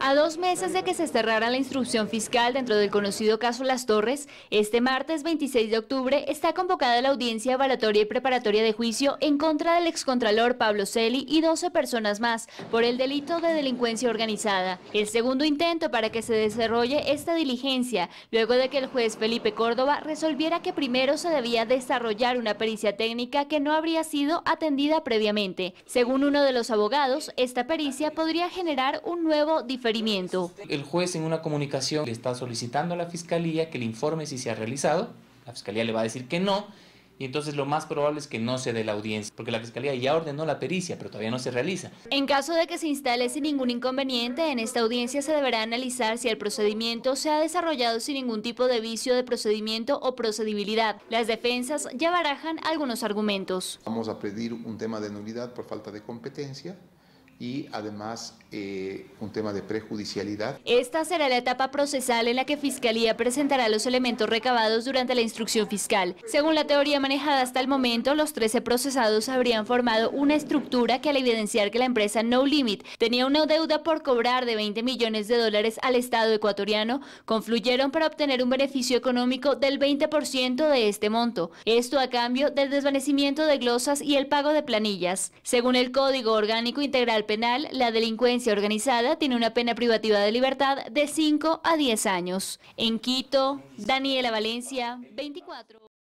A dos meses de que se cerrara la instrucción fiscal dentro del conocido caso Las Torres, este martes 26 de octubre está convocada la audiencia evaluatoria y preparatoria de juicio en contra del excontralor Pablo Celi y 12 personas más por el delito de delincuencia organizada. El segundo intento para que se desarrolle esta diligencia, luego de que el juez Felipe Córdoba resolviera que primero se debía desarrollar una pericia técnica que no habría sido atendida previamente. Según uno de los abogados, esta pericia podría generar un nuevo el juez en una comunicación le está solicitando a la fiscalía que le informe si se ha realizado, la fiscalía le va a decir que no, y entonces lo más probable es que no se dé la audiencia, porque la Fiscalía ya ordenó la pericia, pero todavía no se realiza. En caso de que se instale sin ningún inconveniente, en esta audiencia se deberá analizar si el procedimiento se ha desarrollado sin ningún tipo de vicio de procedimiento o procedibilidad. Las defensas ya barajan algunos argumentos. Vamos a pedir un tema de nulidad por falta de competencia, y además eh, un tema de prejudicialidad. Esta será la etapa procesal en la que Fiscalía presentará los elementos recabados durante la instrucción fiscal. Según la teoría manejada hasta el momento, los 13 procesados habrían formado una estructura que al evidenciar que la empresa No Limit tenía una deuda por cobrar de 20 millones de dólares al Estado ecuatoriano, confluyeron para obtener un beneficio económico del 20% de este monto. Esto a cambio del desvanecimiento de glosas y el pago de planillas. Según el Código Orgánico Integral Penal, la delincuencia organizada tiene una pena privativa de libertad de 5 a 10 años. En Quito, Daniela Valencia, 24.